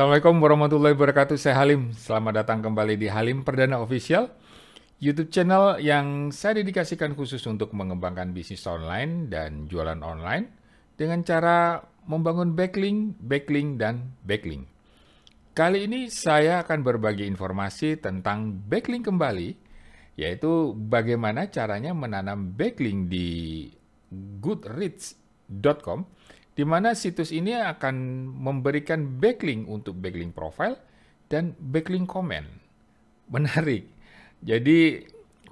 Assalamualaikum warahmatullahi wabarakatuh. Saya Halim. Selamat datang kembali di Halim Perdana Official, YouTube channel yang saya dedikasikan khusus untuk mengembangkan bisnis online dan jualan online dengan cara membangun backlink, backlink, dan backlink. Kali ini saya akan berbagi informasi tentang backlink kembali, yaitu bagaimana caranya menanam backlink di goodreads.com di mana situs ini akan memberikan backlink untuk backlink profile dan backlink komen. Menarik. Jadi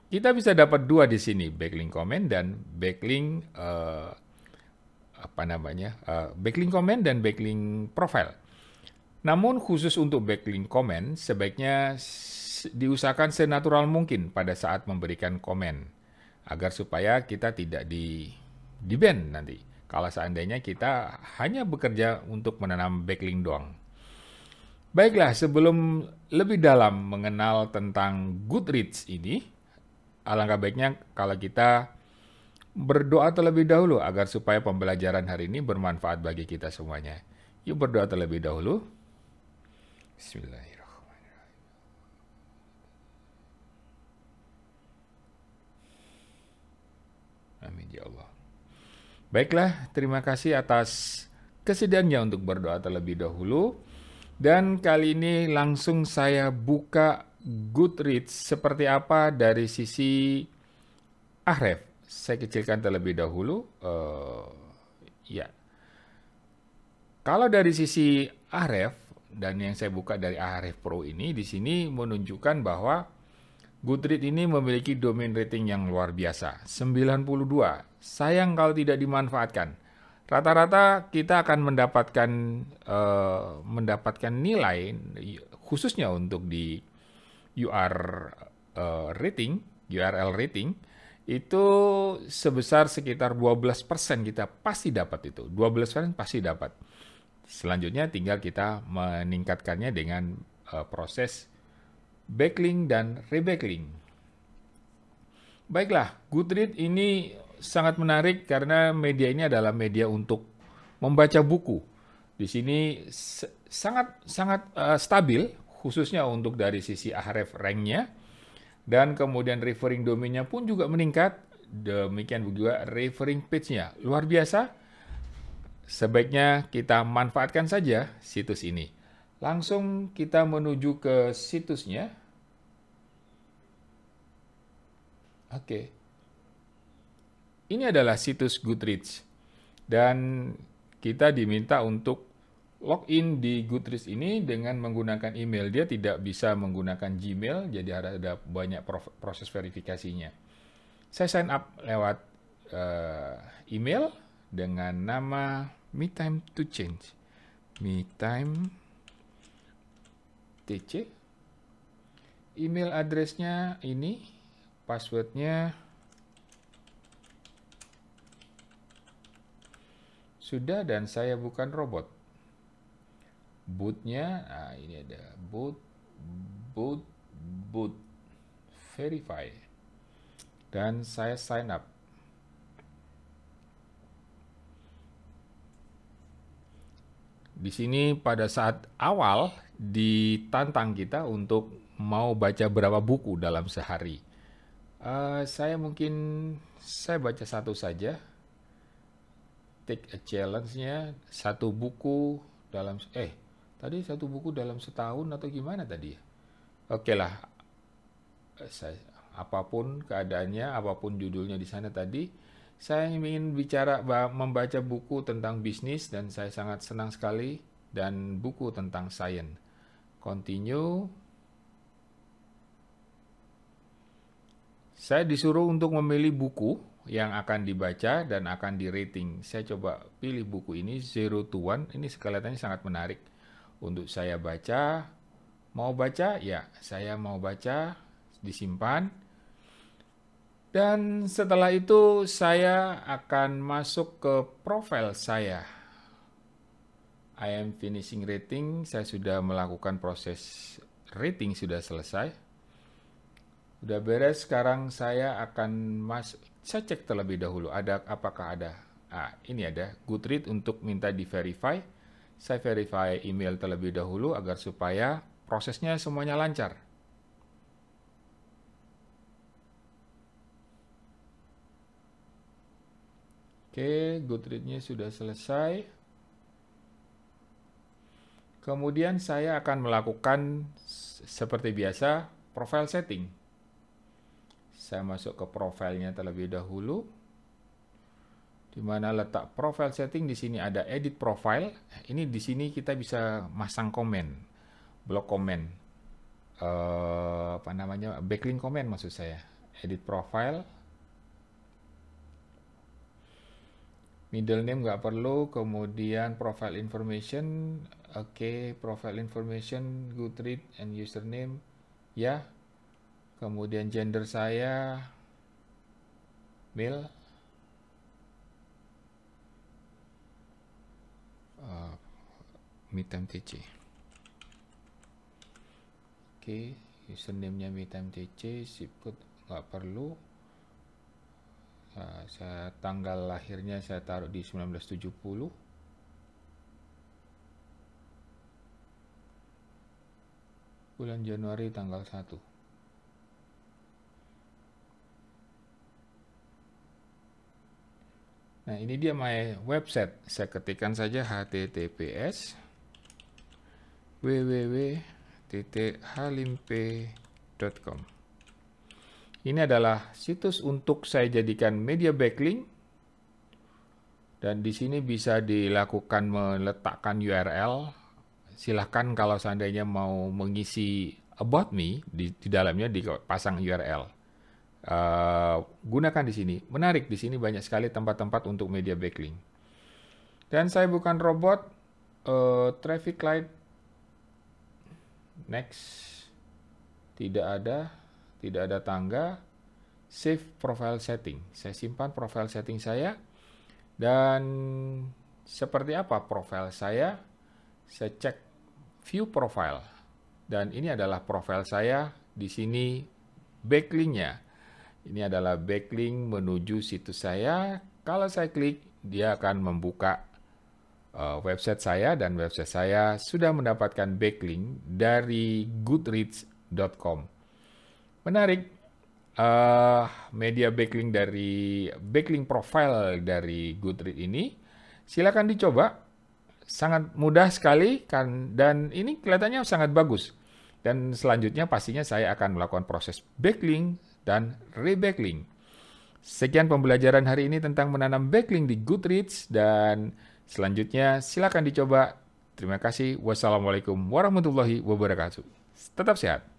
kita bisa dapat dua di sini, backlink komen dan backlink uh, apa namanya? Uh, backlink komen dan backlink profile. Namun khusus untuk backlink komen sebaiknya diusahakan senatural mungkin pada saat memberikan komen agar supaya kita tidak di di band nanti kalau seandainya kita hanya bekerja untuk menanam backlink doang. Baiklah, sebelum lebih dalam mengenal tentang Goodreads ini, alangkah baiknya kalau kita berdoa terlebih dahulu agar supaya pembelajaran hari ini bermanfaat bagi kita semuanya. Yuk berdoa terlebih dahulu. Bismillahirrahmanirrahim. Amin ya Allah. Baiklah, terima kasih atas kesediaannya untuk berdoa terlebih dahulu. Dan kali ini langsung saya buka Goodreads seperti apa dari sisi Ahref. Saya kecilkan terlebih dahulu. Uh, ya. Kalau dari sisi Ahref dan yang saya buka dari Ahref Pro ini di sini menunjukkan bahwa Goodreads ini memiliki domain rating yang luar biasa, 92. Sayang kalau tidak dimanfaatkan. Rata-rata kita akan mendapatkan uh, mendapatkan nilai khususnya untuk di UR uh, eh, rating, URL rating itu sebesar sekitar 12% kita pasti dapat itu. 12% pasti dapat. Selanjutnya tinggal kita meningkatkannya dengan uh, proses backlink dan rebacklink. Baiklah, Goodreads ini sangat menarik karena media ini adalah media untuk membaca buku. Di sini sangat sangat uh, stabil khususnya untuk dari sisi ahref ranknya dan kemudian referring domainnya pun juga meningkat demikian juga referring page-nya luar biasa sebaiknya kita manfaatkan saja situs ini Langsung kita menuju ke situsnya. Oke. Ini adalah situs Goodreads. Dan kita diminta untuk login di Goodreads ini dengan menggunakan email. Dia tidak bisa menggunakan Gmail, jadi ada banyak proses verifikasinya. Saya sign up lewat uh, email dengan nama Me Time to Change. Me Time TC. Email addressnya ini, passwordnya sudah dan saya bukan robot. Bootnya, nah ini ada boot, boot, boot, verify, dan saya sign up. Di sini pada saat awal ditantang kita untuk mau baca berapa buku dalam sehari. Uh, saya mungkin saya baca satu saja. Take a challenge-nya satu buku dalam eh tadi satu buku dalam setahun atau gimana tadi ya? Oke okay lah. Saya apapun keadaannya, apapun judulnya di sana tadi, saya ingin bicara membaca buku tentang bisnis dan saya sangat senang sekali dan buku tentang sains Continue. Saya disuruh untuk memilih buku yang akan dibaca dan akan di rating. Saya coba pilih buku ini Zero to One. Ini kelihatannya sangat menarik untuk saya baca. Mau baca? Ya, saya mau baca. Disimpan. Dan setelah itu saya akan masuk ke profil saya. I am finishing rating saya sudah melakukan proses rating sudah selesai udah beres sekarang saya akan mas saya cek terlebih dahulu ada apakah ada ah ini ada Goodread untuk minta di verify saya verify email terlebih dahulu agar supaya prosesnya semuanya lancar Oke, Goodread-nya sudah selesai. Kemudian saya akan melakukan seperti biasa profile setting. Saya masuk ke profilnya terlebih dahulu. Di mana letak profile setting di sini ada edit profile. Ini di sini kita bisa masang komen, blok komen. Uh, apa namanya backlink komen maksud saya edit profile middle name nggak perlu kemudian profile information Oke, okay. profile information, good read and username. Ya. Kemudian gender saya male. Uh, Mitam TC. Oke, okay. username-nya Mitam TC, zip code nggak perlu. Uh, saya tanggal lahirnya saya taruh di 1970 bulan Januari tanggal 1. Nah, ini dia my website. Saya ketikkan saja https www.halimpe.com. Ini adalah situs untuk saya jadikan media backlink. Dan di sini bisa dilakukan meletakkan URL silahkan kalau seandainya mau mengisi about me di, di dalamnya dipasang URL. Uh, eh, gunakan di sini. Menarik di sini banyak sekali tempat-tempat untuk media backlink. Dan saya bukan robot. Uh, traffic light next tidak ada tidak ada tangga save profile setting saya simpan profile setting saya dan seperti apa profile saya saya cek view profile. Dan ini adalah profile saya. Di sini backlinknya. Ini adalah backlink menuju situs saya. Kalau saya klik, dia akan membuka uh, website saya dan website saya sudah mendapatkan backlink dari goodreads.com. Menarik, uh, media backlink dari backlink profile dari Goodreads ini. Silakan dicoba sangat mudah sekali kan dan ini kelihatannya sangat bagus. Dan selanjutnya pastinya saya akan melakukan proses backlink dan rebacklink. Sekian pembelajaran hari ini tentang menanam backlink di Goodreads dan selanjutnya silakan dicoba. Terima kasih. Wassalamualaikum warahmatullahi wabarakatuh. Tetap sehat.